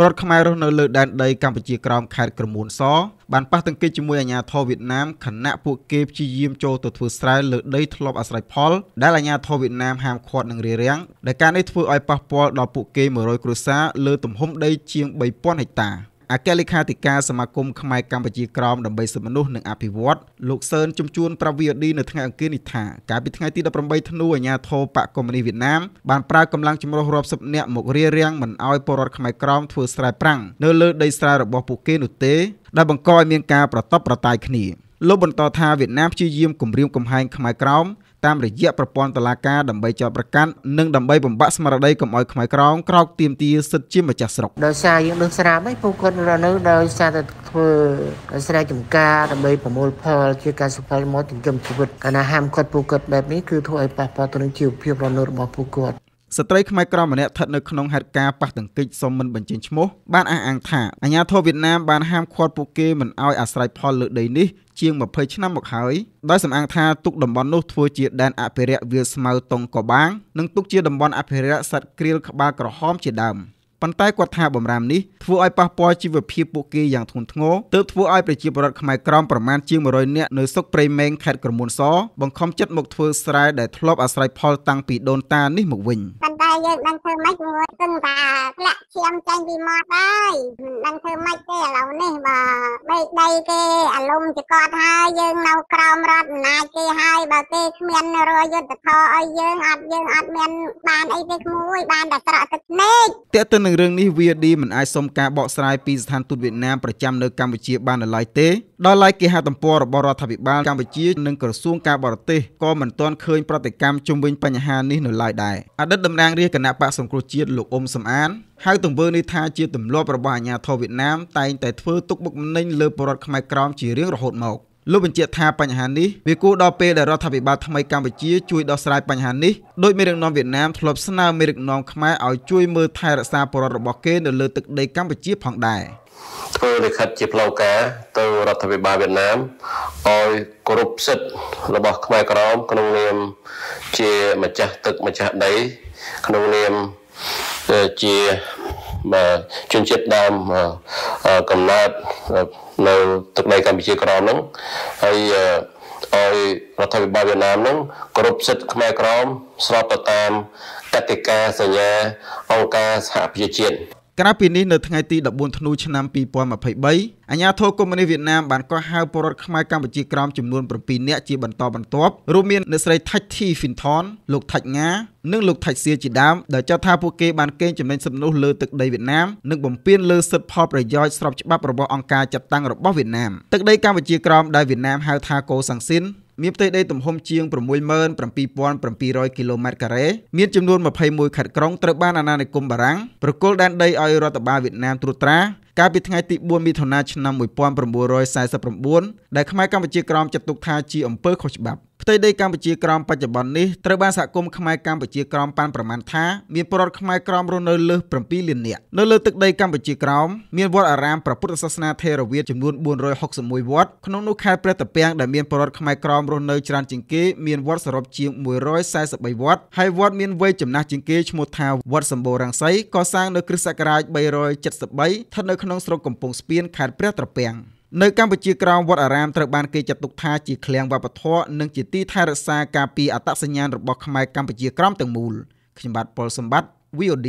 ពលរដ្ឋខ្មែររស់នៅលើដែនដីកម្ពុជាក្រោមខេត្តក្រមួនសបានប៉ះទង្គិចជាមួយអាជ្ញាធរវៀតណាមខណៈពួកគេព្យាយាមចូលទៅធ្វើស្រែលើដីធ្លាប់អាស្រ័យផលដែលអាជ្ញាធរវៀតណាមហាមឃាត់និងរារាំងដែលការនេះធ្វើឲ្យប៉ះពាល់ដល់ពួកគេ100គ្រួសារលើទំហំដីជាង3000ហិកតា។អគ្គលេខាធិការសមាគមខ្មែរកម្ពុជាក្រមដើម្បីសិទ្ធិមនុស្សនិងអភិវឌ្ឍលោកសឿនជំជួនប្រវីឌីនៅថ្ងៃអង្គារនេះថាកាលពីថ្ងៃទី18ធ្នូអាញាធរបកកុម្មុយនីសវៀតណាមបានប្រើកម្លាំងចម្រុះរាប់សិបនាក់មករារាំងមិនឲ្យពលរដ្ឋខ្មែរក្រមធ្វើស្រែប្រាំងនៅលើដីស្រែរបស់ពួកគេនោះទេដែលបង្កឲ្យមានការប្រតបប្រតាយគ្នាលោកបន្តថាវៀតណាមព្យាយាមគំរាមកំហែងខ្មែរក្រមតាមរយៈប្រព័ន្ធតុលាការដើម្បីចោទប្រកាន់និងដើម្បីបំបាក់ស្មារតីកុំឲ្យខ្មែរក្រោមក្រោកទាមទារសិទ្ធិជាម្ចាស់ស្រុកដោយសារយើងដឹងស្រាប់ហើយពួកគាត់រនៅដោយសារតែធ្វើស្រែចម្ការដើម្បីប្រមូលផលជាការសុផលមកចិញ្ចឹមជីវិតកាលណាហាមគាត់ពួកគាត់បែបនេះគឺធ្វើឲ្យប៉ះពាល់ទៅនឹងជីវភាពរស់នៅរបស់ពួកគាត់ស្ត្រីខ្មែរក្រម្នាក់ស្ថិតនៅក្នុងហេតុការណ៍ប៉ះទង្គិចសុំមិនបញ្ចេញឈ្មោះបានអះអាងថាអាញាធរវៀតណាមបានហាមឃាត់ពួកគេមិនឲ្យអាស្រ័យផលលើដីនេះជាង20ឆ្នាំមកហើយដោយសំអាងថាទុកតំបន់នោះធ្វើជាដែនអភិរក្សវាលស្មៅតុងកបាងនិងទុកជាតំបន់អភិរក្សសត្វក្រៀលក្បាលក្រហមជាដើម។ប៉ុន្តែគាត់ថាបំរាមនេះធ្វើឲ្យប៉ះពាល់ជីវភាពពួកគេយ៉ាងធ្ងន់ធ្ងរទើបធ្វើឲ្យប្រជាពលរដ្ឋខ្មែរក្រមប្រមាណជាង100នាក់នៅស្រុកព្រៃម៉ែងខេត្តក្រមួនសបង្ខំចិត្តមកធ្វើស្រែដែលធ្លាប់អាស្រ័យផលតាំងពីដូនតានេះមកវិញប៉ុន្តែយើងដឹងធ្វើម៉េចមួយគឹងថាធ្លាក់ឈាមចេញពីមាត់ហើយមិនដឹងធ្វើម៉េចទេឥឡូវនេះបើបីដីគេអាលុំចកតហើយយើងនៅក្រោមរដ្ឋអំណាចគេហើយបើគេគ្មានរយុទ្ធធរឲ្យយើងអត់យើងអត់មានបានអីទេក្មួយ បានតែស្រក់ទឹកភ្នែកតើទៅនឹងរឿងនេះវាឌីមិនអាចសុំការបកស្រាយពីស្ថានទូតវៀតណាមប្រចាំនៅកម្ពុជាបានឡើយទេដល់ឡែកគេហទំព័ររបស់រដ្ឋាភិបាលកម្ពុជានិងក្រសួងការបរទេសក៏មិនទាន់ឃើញប្រតិកម្មជំវិញបញ្ហានេះនៅឡើយដែរអតីតតំណាងរាជគណៈបកសង្គ្រោះជាតិលោកអ៊ុំសំអានហៅទង្វើនេះថាជាទម្លាប់របស់អាញាធរវៀតណាមតែងតែធ្វើទុកបុកម្នេញលើប្រជាពលរដ្ឋខ្មែរក្រោមជារៀងរហូតមកលោកបញ្ជាក់ថាបញ្ហានេះវាគួរដល់ពេលដែលរដ្ឋាភិបាលថ្មីកម្ពុជាជួយដោះស្រាយបញ្ហានេះដោយមេដឹកនាំវៀតណាមធ្លាប់ស្នើមេដឹកនាំខ្មែរឲ្យជួយមើលថែរក្សាពលរដ្ឋរបស់គេនៅលើទឹកដីកម្ពុជាផងដែរធ្វើលិខិតជាផ្លូវការទៅរដ្ឋាភិបាលវៀតណាមឲ្យគោរពសិទ្ធិរបស់ ខ្មែរក្រម ក្នុងនាមជាម្ចាស់ទឹកម្ចាស់ដីក្នុងនាមជាជនជាតិដើមកំណើតនៅទឹកដីកម្ពុជាក្រមហ្នឹងហើយឲ្យរដ្ឋាភិបាលវៀតណាមនឹងគោរពសិទ្ធិខ្មែរក្រមស្របទៅតាមកតិកាសញ្ញាអង្គការសហប្រជាជាតិក្រៅពីនេះនៅថ្ងៃទី14ធ្នូឆ្នាំ2023អាជ្ញាធរកុម្មុយនីសវៀតណាមបានកោះហៅពលរដ្ឋខ្មែរកម្ពុជាក្រោមចំនួន7នាក់ជាបន្តបន្ទាប់រួមមានអ្នកស្រីថាច់ធីហ្វីនថនលោកថាច់ង៉ានិងលោកថាច់សៀជាដើមដែលចាត់ថាពួកគេបានកេងចំណេញសិទ្ធិមនុស្សលើទឹកដីវៀតណាមនិងបំពានលើសិទ្ធិផលប្រយោជន៍ស្របច្បាប់របស់អង្គការចាត់តាំងរបស់វៀតណាមទឹកដីកម្ពុជាក្រោមដែលវៀតណាមហៅថាកូសាំងស៊ីនមានផ្ទៃដីទំហំជាង67700គីឡូម៉ែត្រការ៉េមានចំនួន21ខេត្តក្រុងត្រូវបានអាណានិគមបារាំងប្រគល់ដែនដីឲ្យរដ្ឋបាលវៀតណាមត្រួតត្រាកាលពីថ្ងៃទី4មិថុនាឆ្នាំ1949ដែលខ្មែរកម្ពុជា ក្រោមចាត់ទុកថាជាអំពើខុសច្បាប់ផ្ទៃដីកម្ពុជាក្រោមបច្ចុប្បន្ននេះត្រូវបានសហគមន៍ខ្មែរកម្ពុជាក្រោមបានប្រមាណថាមានពលរដ្ឋខ្មែរក្រោមរស់នៅលើស7លាននាក់នៅលើទឹកដីកម្ពុជាក្រោមមានវត្តអារាមព្រះពុទ្ធសាសនាថេរវាទចំនួន461វត្តក្នុងនោះខេត្តព្រះតាពាំងដែលមានពលរដ្ឋខ្មែរក្រោមរស់នៅច្រើនជាងគេមានវត្តសរុបជាង143វត្តហើយវត្តមានវ័យចំណាស់ជាងគេឈ្មោះថាវត្តសម្បូររាំងសីកសាងនៅគ្រិស្តសករាជ373ស្ថិតនៅក្នុងស្រុកកំពង់ស្ពានខេត្តព្រះត្រពាំង។នៅកម្ពុជាក្រោមវត្តអារាមត្រូវបានគេចាត់ទុកថាជាឃ្លាំងវប្បធម៌និងជាទីថែរក្សាការពារអត្តសញ្ញាណរបស់ខ្មែរកម្ពុជាក្រោមទាំងមូលខ្ញុំបាទប៉ុលសម្បត្តិ VOD